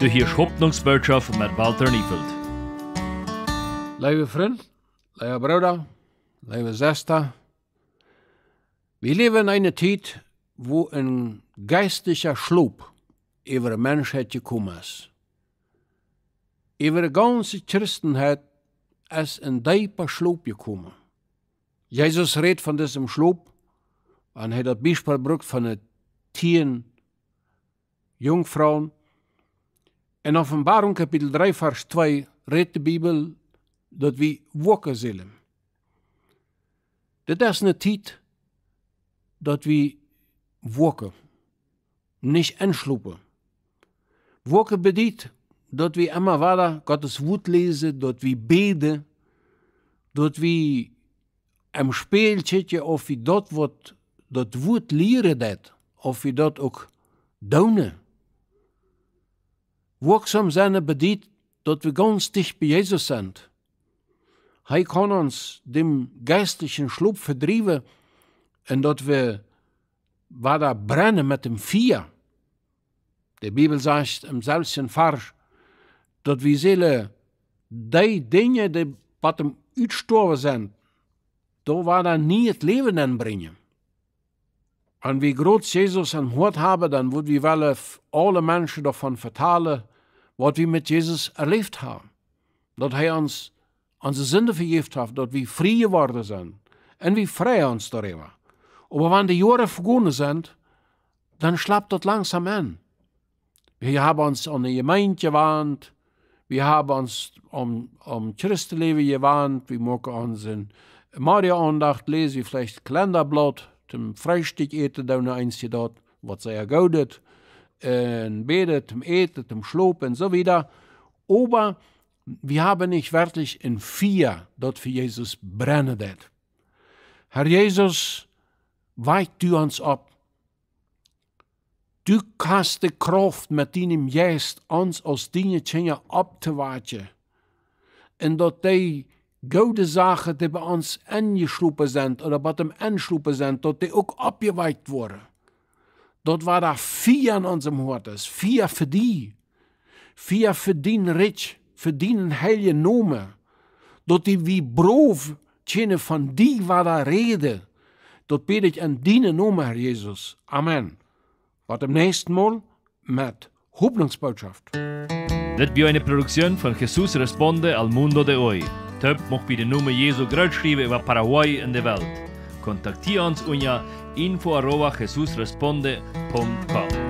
Du hier Hoffnungsboodschap mit Walter Niefeld. Liebe Freunde, liebe Brüder, liebe zuster. Wir leben in einer Zeit, wo ein geistlicher Schlupf über die Menschheit gekommen ist. Über die ganze Christenheit ist ein tiefer Schlupf gekommen. Jesus redet von diesem Schlupf und hat das Beispiel von den Tieren, Jungfrauen, in Offenbarung kapitel 3 vers 2 redt die Bibel, dass wir wakker sollen. Das ist eine Zeit, dass wir wakker nicht entschlupen. Wakker bedeutet, dass wir immer wieder Gottes Wut lesen, dass wir beten, dass wir im Spielchen of wie dort wird, dat Wut lehren dat, of wie dat ook wirksam sein bei dir, dass wir ganz dicht bei Jesus sind. Er kann uns dem geistlichen Schlupf verdrieben und dass wir weiter brennen mit dem Vier. Die Bibel sagt im selben Vers, dass wir seele die Dinge, die bei dem Utstorben sind, da war nie das Leben anbringen. Und wie groß Jesus am Hort habe, dann wird wir alle, alle Menschen davon vertellen, was wir mit Jesus erlebt haben. Dass er uns unsere Sünde vergibt hat, dass wir frei geworden sind. Und wir freuen uns darüber. Aber wenn die Jahre vergangen sind, dann schlappt das langsam an. Wir haben uns an die Gemeinde gewarnt, wir haben uns um, um Christenleben gewarnt, wir mögen uns in Maria-Andacht lesen, vielleicht Kalenderblatt zum Frühstück eten da noch eins gedacht, was er gaudet, äh, betet, zum Eten, zum Schlopen und so wieder. Aber wir haben nicht wirklich in vier dort für Jesus brennen. Herr Jesus, weicht du uns ab. Du hast die Kraft mit deinem Geist, uns aus Dingen abzuwarten. Und dort die Goude zaken die bei uns eingeschlupen sind oder bei dem einschlupen sind, dort die auch abgeweicht wurden. Dort war da vier an unserem Hort Vier für die. Vier für den Rich, für den heiligen Nome. Dort die wie Brof, tjene von die war da Rede. Dort bete ich an deine Nome, Herr Jesus. Amen. Wat im nächsten Mal mit Hoffnungsbotschaft. Das war eine Produktion von Jesus Responde al Mundo de Hoy. Töpp mag bij de Nummer Jesu grootschrijven über Paraguay in der Welt. Kontaktier uns unter info.jesusresponde.com.